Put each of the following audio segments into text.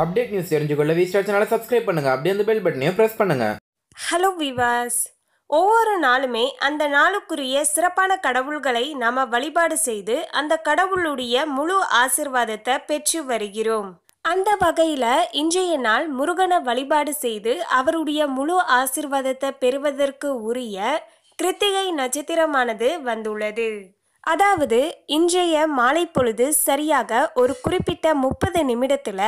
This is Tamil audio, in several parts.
அப்டேட் நியூஸ் தெரிஞ்சுக்கொள்ள வி ஸ்டார் சேனலை சப்ஸ்கிரைப் பண்ணுங்க அப்படியே அந்த பெல் பட்டனையும் பிரஸ் பண்ணுங்க ஹலோ விவாஸ் ஒவ்வொரு நாளுமே அந்த நாளுக்குரிய சிறப்பான கடவுள்களை நாம் வழிபாடு செய்து அந்த கடவுளுடைய முழு ஆசிர்வாதத்தை பெற்று வருகிறோம் அந்த வகையில் இன்றைய நாள் முருகனை வழிபாடு செய்து அவருடைய முழு ஆசிர்வாதத்தை பெறுவதற்கு உரிய கிருத்திகை நட்சத்திரமானது வந்துள்ளது அதாவது இன்றைய மாலை பொழுது சரியாக ஒரு குறிப்பிட்ட முப்பது நிமிடத்தில்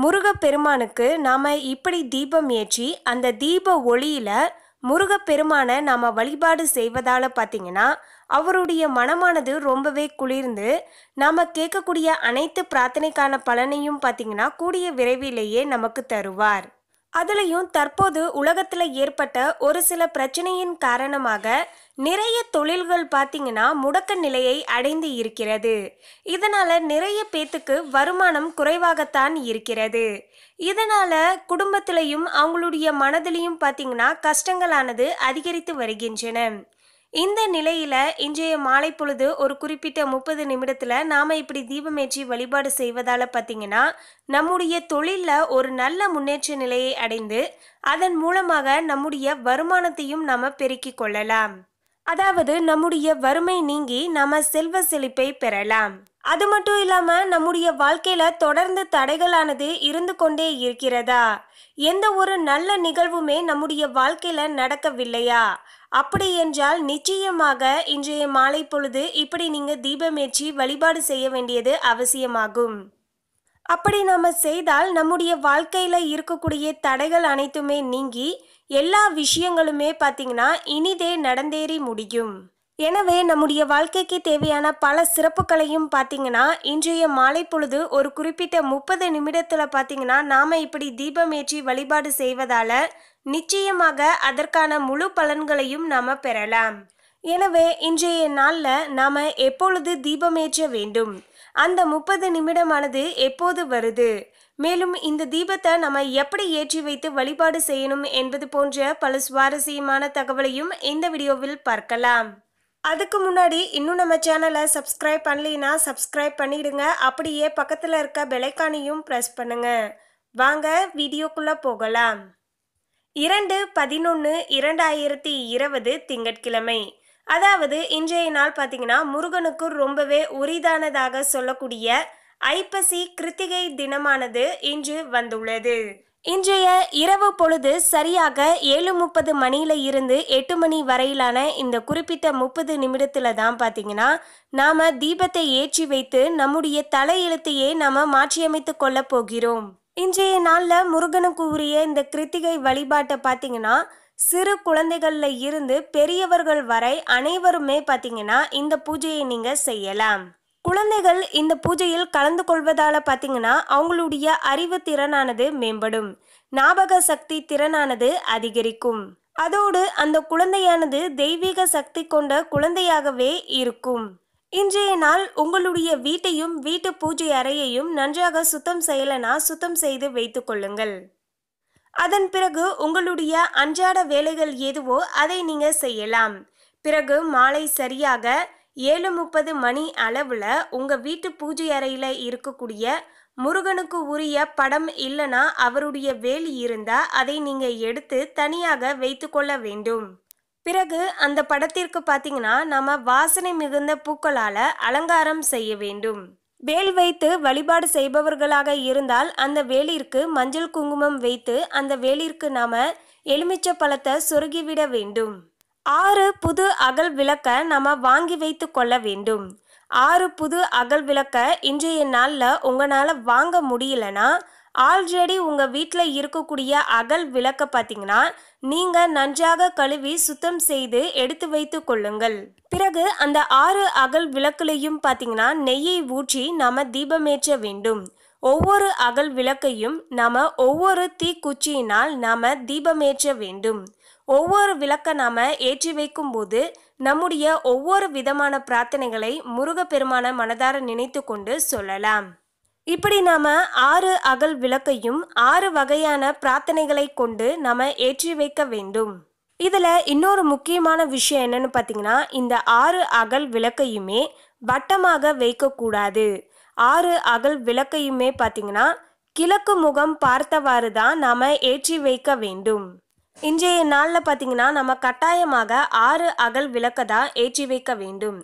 முருகப்பெருமானுக்கு நாம் இப்படி தீபம் ஏற்றி அந்த தீப ஒளியில் முருகப்பெருமானை நாம் வழிபாடு செய்வதால் பார்த்தீங்கன்னா அவருடைய மனமானது ரொம்பவே குளிர்ந்து நாம் கேட்கக்கூடிய அனைத்து பிரார்த்தனைக்கான பலனையும் பார்த்தீங்கன்னா கூடிய விரைவிலேயே நமக்கு தருவார் அதுலேயும் தற்போது உலகத்தில் ஏற்பட்ட ஒரு சில பிரச்சனையின் காரணமாக நிறைய தொழில்கள் பார்த்திங்கன்னா முடக்க நிலையை அடைந்து இருக்கிறது இதனால் நிறைய பேத்துக்கு வருமானம் குறைவாகத்தான் இருக்கிறது இதனால் குடும்பத்திலையும் அவங்களுடைய மனதிலையும் பார்த்திங்கன்னா கஷ்டங்களானது அதிகரித்து வருகின்றன இந்த நிலையில இன்றைய மாலை பொழுது ஒரு குறிப்பிட்ட முப்பது நிமிடத்துல நாம இப்படி தீபமேற்றி வழிபாடு செய்வதால பாத்தீங்கன்னா நம்முடைய தொழில்ல ஒரு நல்ல முன்னேற்ற நிலையை அடைந்து அதன் மூலமாக நம்முடைய வருமானத்தையும் நாம பெருக்கிக் கொள்ளலாம் அதாவது நம்முடைய வறுமை நீங்கி நாம செல்வ செழிப்பை பெறலாம் அது மட்டும் இல்லாம நம்முடைய வாழ்க்கையில தொடர்ந்து தடைகளானது இருந்து கொண்டே இருக்கிறதா எந்த ஒரு நல்ல நிகழ்வுமே நம்முடைய வாழ்க்கையில நடக்கவில்லையா அப்படி என்றால் நிச்சயமாக இன்றைய மாலை பொழுது இப்படி நீங்க தீபமேற்றி வழிபாடு செய்ய வேண்டியது அவசியமாகும் அப்படி நாம செய்தால் நம்முடைய வாழ்க்கையில் இருக்கக்கூடிய தடைகள் அனைத்துமே நீங்கி எல்லா விஷயங்களுமே பார்த்தீங்கன்னா இனிதே நடந்தேறி முடியும் எனவே நம்முடைய வாழ்க்கைக்கு தேவையான பல சிறப்புகளையும் பார்த்தீங்கன்னா இன்றைய மாலை பொழுது ஒரு குறிப்பிட்ட முப்பது நிமிடத்தில் பார்த்தீங்கன்னா நாம் இப்படி தீபம் ஏற்றி வழிபாடு செய்வதால் நிச்சயமாக அதற்கான முழு பலன்களையும் நாம் பெறலாம் எனவே இன்றைய நாளில் நாம் எப்பொழுது தீபம் ஏற்ற வேண்டும் அந்த முப்பது நிமிடமானது எப்போது வருது மேலும் இந்த தீபத்தை நம்ம எப்படி ஏற்றி வைத்து வழிபாடு செய்யணும் என்பது போன்ற பல சுவாரஸ்யமான தகவலையும் இந்த வீடியோவில் பார்க்கலாம் அதுக்கு முன்னாடி இன்னும் நம்ம சேனலை சப்ஸ்கிரைப் பண்ணலினா சப்ஸ்கிரைப் பண்ணிடுங்க அப்படியே பக்கத்தில் இருக்க பெலைக்கானையும் ப்ரெஸ் பண்ணுங்க வாங்க வீடியோக்குள்ளே போகலாம் இரண்டு பதினொன்று இரண்டாயிரத்தி இருபது திங்கட்கிழமை அதாவது இன்றைய நாள் பார்த்தீங்கன்னா முருகனுக்கு ரொம்பவே உரிதானதாக சொல்லக்கூடிய ஐப்பசி கிருத்திகை தினமானது இன்று வந்துள்ளது இன்றைய இரவு பொழுது சரியாக ஏழு முப்பது மணியில இருந்து எட்டு மணி வரையிலான இந்த குறிப்பிட்ட முப்பது நிமிடத்துல தான் பார்த்தீங்கன்னா நாம தீபத்தை ஏற்றி வைத்து நம்முடைய தலையெழுத்தையே நாம மாற்றியமைத்து கொள்ள போகிறோம் இன்றைய நாளில் முருகனுக்கு உரிய இந்த கிருத்திகை வழிபாட்டை பாத்தீங்கன்னா சிறு குழந்தைகள்ல இருந்து பெரியவர்கள் வரை அனைவருமே பார்த்தீங்கன்னா இந்த பூஜையை நீங்கள் செய்யலாம் குழந்தைகள் இந்த பூஜையில் கலந்து கொள்வதால் பார்த்தீங்கன்னா அவங்களுடைய அறிவு திறனானது மேம்படும் ஞாபக சக்தி திறனானது அதிகரிக்கும் அதோடு அந்த குழந்தையானது தெய்வீக சக்தி கொண்ட குழந்தையாகவே இருக்கும் இன்றைய நாள் உங்களுடைய வீட்டையும் வீட்டு பூஜை அறையையும் நன்றாக சுத்தம் செய்யலனா சுத்தம் செய்து வைத்துக் கொள்ளுங்கள் அதன் பிறகு உங்களுடைய அன்றாட வேலைகள் எதுவோ அதை நீங்கள் செய்யலாம் பிறகு மாலை சரியாக ஏழு முப்பது மணி அளவில் உங்கள் வீட்டு பூஜை அறையில் இருக்கக்கூடிய முருகனுக்கு உரிய படம் இல்லைனா அவருடைய வேலி இருந்தால் அதை நீங்கள் எடுத்து தனியாக வைத்து கொள்ள வேண்டும் பிறகு அந்த படத்திற்கு பார்த்தீங்கன்னா நம்ம வாசனை மிகுந்த பூக்களால் அலங்காரம் செய்ய வேண்டும் வேல் வைத்து வழிபாடு செய்பவர்களாக இருந்தால் அந்த வேலிற்கு மஞ்சள் குங்குமம் வைத்து அந்த வேலிற்கு நாம் எலுமிச்சை பழத்தை சொருகிவிட வேண்டும் ஆறு புது அகல் விளக்க நம்ம வாங்கி வைத்து கொள்ள வேண்டும் ஆறு புது அகல் விளக்க இன்றைய நாளில் உங்களால் வாங்க முடியலனா ஆல்ரெடி உங்கள் வீட்டில் இருக்கக்கூடிய அகல் விளக்க பார்த்தீங்கன்னா நீங்கள் நன்றாக கழுவி சுத்தம் செய்து எடுத்து வைத்து கொள்ளுங்கள் பிறகு அந்த ஆறு அகல் விளக்குலையும் பார்த்தீங்கன்னா நெய்யை ஊற்றி நாம் தீபமேற்ற வேண்டும் ஒவ்வொரு அகல் விளக்கையும் நாம் ஒவ்வொரு தீக்குச்சியினால் நாம் தீபமேற்ற வேண்டும் ஒவ்வொரு விளக்க நாம் ஏற்றி வைக்கும் போது நம்முடைய ஒவ்வொரு விதமான பிரார்த்தனைகளை முருகப்பெருமான மனதார நினைத்து கொண்டு சொல்லலாம் இப்படி நாம் ஆறு அகல் விளக்கையும் ஆறு வகையான பிரார்த்தனைகளை கொண்டு நாம் ஏற்றி வைக்க வேண்டும் இதில் இன்னொரு முக்கியமான விஷயம் என்னன்னு பார்த்தீங்கன்னா இந்த ஆறு அகல் விளக்கையுமே வட்டமாக வைக்கக்கூடாது ஆறு அகல் விளக்கையுமே பார்த்தீங்கன்னா கிழக்கு முகம் பார்த்தவாறு தான் நாம் ஏற்றி வைக்க வேண்டும் இன்றைய நாளில் பார்த்தீங்கன்னா நம்ம கட்டாயமாக ஆறு அகல் விளக்க தான் ஏற்றி வைக்க வேண்டும்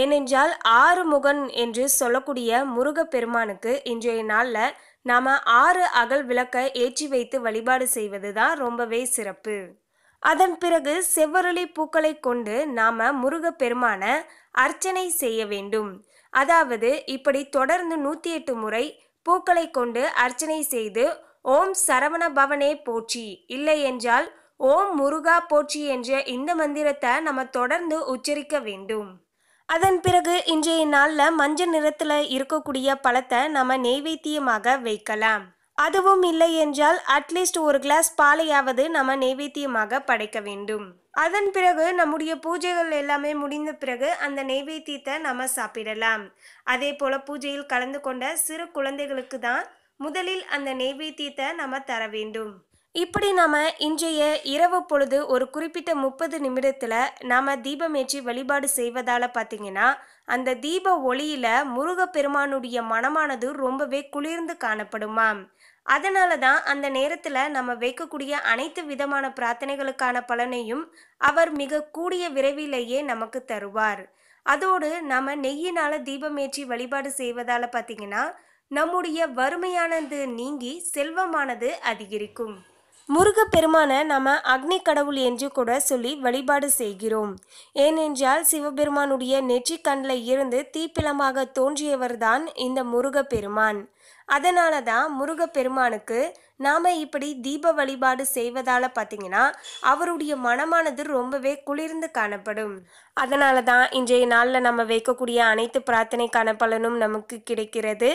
ஏனென்றால் ஆறு முகன் என்று சொல்லக்கூடிய முருகப்பெருமானுக்கு இன்றைய நாளில் நாம் ஆறு அகல் விளக்க ஏற்றி வைத்து வழிபாடு செய்வது தான் ரொம்பவே சிறப்பு அதன் பிறகு செவ்வரளி பூக்களை கொண்டு நாம் முருகப்பெருமான அர்ச்சனை செய்ய வேண்டும் அதாவது இப்படி தொடர்ந்து நூற்றி எட்டு முறை பூக்களை கொண்டு அர்ச்சனை செய்து ஓம் சரவண பவனே போற்றி இல்லை என்றால் ஓம் முருகா போற்றி என்ற இந்த மந்திரத்தை நம்ம தொடர்ந்து உச்சரிக்க வேண்டும் அதன் பிறகு இன்றைய நாளில் மஞ்சள் நிறத்தில் இருக்கக்கூடிய பழத்தை நம்ம நெய்வேத்தியமாக வைக்கலாம் அதுவும் இல்லை என்றால் அட்லீஸ்ட் ஒரு கிளாஸ் பாலையாவது நம்ம நெய்வேத்தியமாக படைக்க வேண்டும் அதன் பிறகு நம்முடைய பூஜைகள் எல்லாமே முடிந்த பிறகு அந்த நெய்வேத்தியத்தை நம்ம சாப்பிடலாம் அதே போல் பூஜையில் கலந்து கொண்ட சிறு குழந்தைகளுக்கு தான் முதலில் அந்த நெய்வேத்தியத்தை நம்ம தர வேண்டும் இப்படி நாம் இன்றைய இரவு பொழுது ஒரு குறிப்பிட்ட முப்பது நிமிடத்தில் நாம் தீபமேற்றி வழிபாடு செய்வதால் பாத்தீங்கன்னா அந்த தீப ஒளியில் முருகப்பெருமானுடைய மனமானது ரொம்பவே குளிர்ந்து காணப்படுமாம் அதனாலதான் தான் அந்த நேரத்தில் நம்ம வைக்கக்கூடிய அனைத்து விதமான பிரார்த்தனைகளுக்கான பலனையும் அவர் மிக கூடிய விரைவிலேயே நமக்கு தருவார் அதோடு நம்ம நெய்யினால் தீபமேற்றி வழிபாடு செய்வதால் பார்த்திங்கன்னா நம்முடைய வறுமையானது நீங்கி செல்வமானது அதிகரிக்கும் முருகப்பெருமானை நம்ம அக்னி கடவுள் என்று கூட சொல்லி வழிபாடு செய்கிறோம் ஏனென்றால் சிவபெருமானுடைய நெற்றி கண்ணில் இருந்து தீப்பிளமாக தோன்றியவர்தான் இந்த முருகப்பெருமான் அதனால தான் முருகப்பெருமானுக்கு நாம் இப்படி தீப வழிபாடு செய்வதால் பார்த்தீங்கன்னா அவருடைய மனமானது ரொம்பவே குளிர்ந்து காணப்படும் அதனால தான் இன்றைய நாளில் நம்ம வைக்கக்கூடிய அனைத்து பிரார்த்தனைக்கான பலனும் நமக்கு கிடைக்கிறது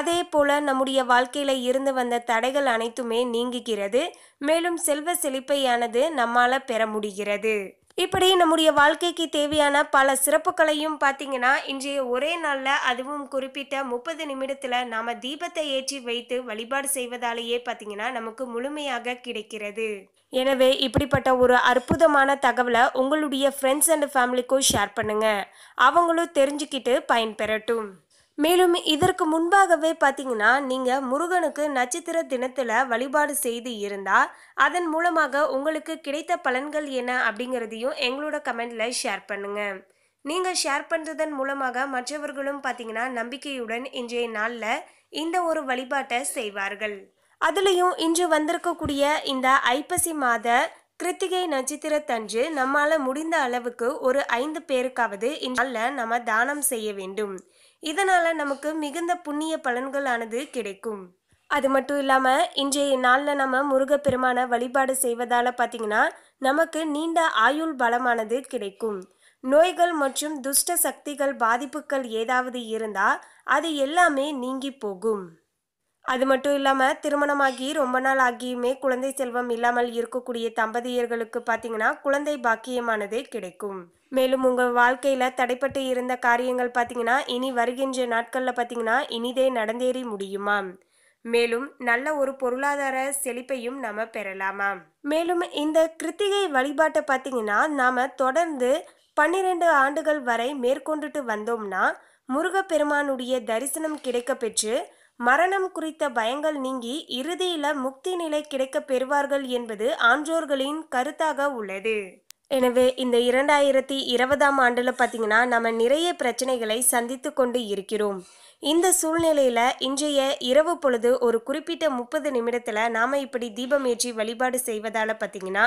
அதே போல் நம்முடைய வாழ்க்கையில் இருந்து வந்த தடைகள் அனைத்துமே நீங்குகிறது மேலும் செல்வ செழிப்பையானது நம்மால் பெற முடிகிறது இப்படி நம்முடைய வாழ்க்கைக்கு தேவையான பல சிறப்புகளையும் பார்த்தீங்கன்னா இன்றைய ஒரே நாளில் அதுவும் குறிப்பிட்ட முப்பது நிமிடத்தில் நாம் தீபத்தை ஏற்றி வைத்து வழிபாடு செய்வதாலேயே பார்த்தீங்கன்னா நமக்கு முழுமையாக கிடைக்கிறது எனவே இப்படிப்பட்ட ஒரு அற்புதமான தகவலை உங்களுடைய ஃப்ரெண்ட்ஸ் அண்ட் ஃபேமிலிக்கும் ஷேர் பண்ணுங்கள் அவங்களும் தெரிஞ்சுக்கிட்டு பயன்பெறட்டும் மேலும் இதற்கு முன்பாகவே பார்த்தீங்கன்னா நீங்கள் முருகனுக்கு நட்சத்திர தினத்தில் வழிபாடு செய்து இருந்தால் அதன் மூலமாக உங்களுக்கு கிடைத்த பலன்கள் என்ன அப்படிங்கிறதையும் எங்களோட கமெண்டில் ஷேர் பண்ணுங்கள் நீங்கள் ஷேர் பண்ணுறதன் மூலமாக மற்றவர்களும் பார்த்தீங்கன்னா நம்பிக்கையுடன் இன்றைய நாளில் இந்த ஒரு வழிபாட்டை செய்வார்கள் அதுலேயும் இன்று வந்திருக்கக்கூடிய இந்த ஐப்பசி மாத கிருத்திகை நட்சத்திரத்தன்று நம்மால முடிந்த அளவுக்கு ஒரு ஐந்து பேருக்காவது இந்நாளில் நம்ம தானம் செய்ய வேண்டும் இதனால நமக்கு மிகுந்த புண்ணிய பலன்களானது கிடைக்கும் அது மட்டும் இல்லாமல் இன்றைய நாளில் நம்ம முருகப்பெருமான வழிபாடு செய்வதால் பாத்தீங்கன்னா நமக்கு நீண்ட ஆயுள் பலமானது கிடைக்கும் நோய்கள் மற்றும் துஷ்ட சக்திகள் பாதிப்புகள் ஏதாவது இருந்தால் அது எல்லாமே நீங்கி போகும் அது மட்டும் இல்லாமல் திருமணமாகி ரொம்ப நாள் ஆகியுமே குழந்தை செல்வம் இல்லாமல் இருக்கக்கூடிய தம்பதியர்களுக்கு பார்த்தீங்கன்னா குழந்தை பாக்கியமானது கிடைக்கும் மேலும் உங்கள் வாழ்க்கையில் தடைப்பட்டு இருந்த காரியங்கள் பார்த்தீங்கன்னா இனி வருகின்ற நாட்களில் பார்த்தீங்கன்னா இனிதே நடந்தேறி முடியுமா மேலும் நல்ல ஒரு பொருளாதார செழிப்பையும் நாம் பெறலாமா மேலும் இந்த கிருத்திகை வழிபாட்டை பார்த்தீங்கன்னா நாம் தொடர்ந்து பன்னிரெண்டு ஆண்டுகள் வரை மேற்கொண்டுட்டு வந்தோம்னா முருகப்பெருமானுடைய தரிசனம் கிடைக்க பெற்று மரணம் குறித்த பயங்கள் நீங்கி இறுதியில முக்தி நிலை கிடைக்கப் பெறுவார்கள் என்பது ஆன்றோர்களின் கருத்தாக உள்ளது எனவே இந்த இரண்டாயிரத்தி இருபதாம் ஆண்டில் பார்த்தீங்கன்னா நம்ம நிறைய பிரச்சனைகளை சந்தித்து கொண்டு இருக்கிறோம் இந்த சூழ்நிலையில் இன்றைய இரவு பொழுது ஒரு குறிப்பிட்ட முப்பது நிமிடத்தில் நாம் இப்படி தீபம் ஏற்றி வழிபாடு செய்வதால் பாத்தீங்கன்னா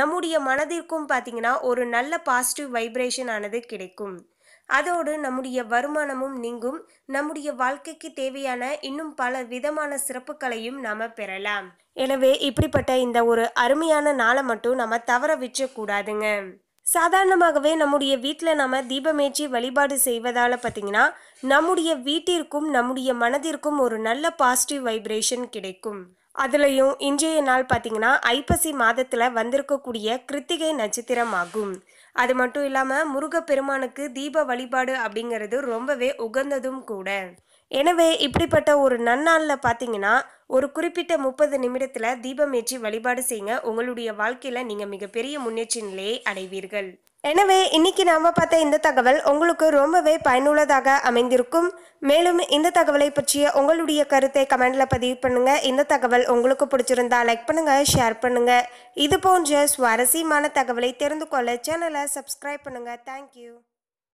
நம்முடைய மனதிற்கும் பாத்தீங்கன்னா ஒரு நல்ல பாசிட்டிவ் வைப்ரேஷன் ஆனது கிடைக்கும் அதோடு நம்முடைய வருமானமும் நீங்கும் நம்முடைய வாழ்க்கைக்கு தேவையான இன்னும் பல விதமான சிறப்புகளையும் நாம் பெறலாம் எனவே இப்படிப்பட்ட இந்த ஒரு அருமையான நாளை மட்டும் நம்ம தவற கூடாதுங்க சாதாரணமாகவே நம்முடைய வீட்டில் நம்ம தீபமேச்சி வழிபாடு செய்வதால் பார்த்தீங்கன்னா நம்முடைய வீட்டிற்கும் நம்முடைய மனதிற்கும் ஒரு நல்ல பாசிட்டிவ் வைப்ரேஷன் கிடைக்கும் அதுலேயும் இன்றைய நாள் பார்த்தீங்கன்னா ஐப்பசி மாதத்தில் வந்திருக்கக்கூடிய கிருத்திகை நட்சத்திரம் ஆகும் அது மட்டும் இல்லாமல் முருகப்பெருமானுக்கு தீப வழிபாடு அப்படிங்கிறது ரொம்பவே உகந்ததும் கூட எனவே இப்படிப்பட்ட ஒரு நன்னாளில் பார்த்தீங்கன்னா ஒரு குறிப்பிட்ட முப்பது நிமிடத்தில் தீபம் ஏற்றி வழிபாடு செய்யுங்க உங்களுடைய வாழ்க்கையில் நீங்கள் மிகப்பெரிய முன்னேற்ற நிலையை அடைவீர்கள் எனவே இன்னைக்கு நாம பார்த்த இந்த தகவல் உங்களுக்கு ரொம்பவே பயனுள்ளதாக அமைந்திருக்கும் மேலும் இந்த தகவலை பற்றிய உங்களுடைய கருத்தை கமெண்ட்ல பதிவு பண்ணுங்கள் இந்த தகவல் உங்களுக்கு பிடிச்சிருந்தா லைக் பண்ணுங்கள் ஷேர் பண்ணுங்கள் இது போன்ற சுவாரஸ்யமான தகவலை தெரிந்து கொள்ள சேனலை சப்ஸ்கிரைப் பண்ணுங்கள் தேங்க்யூ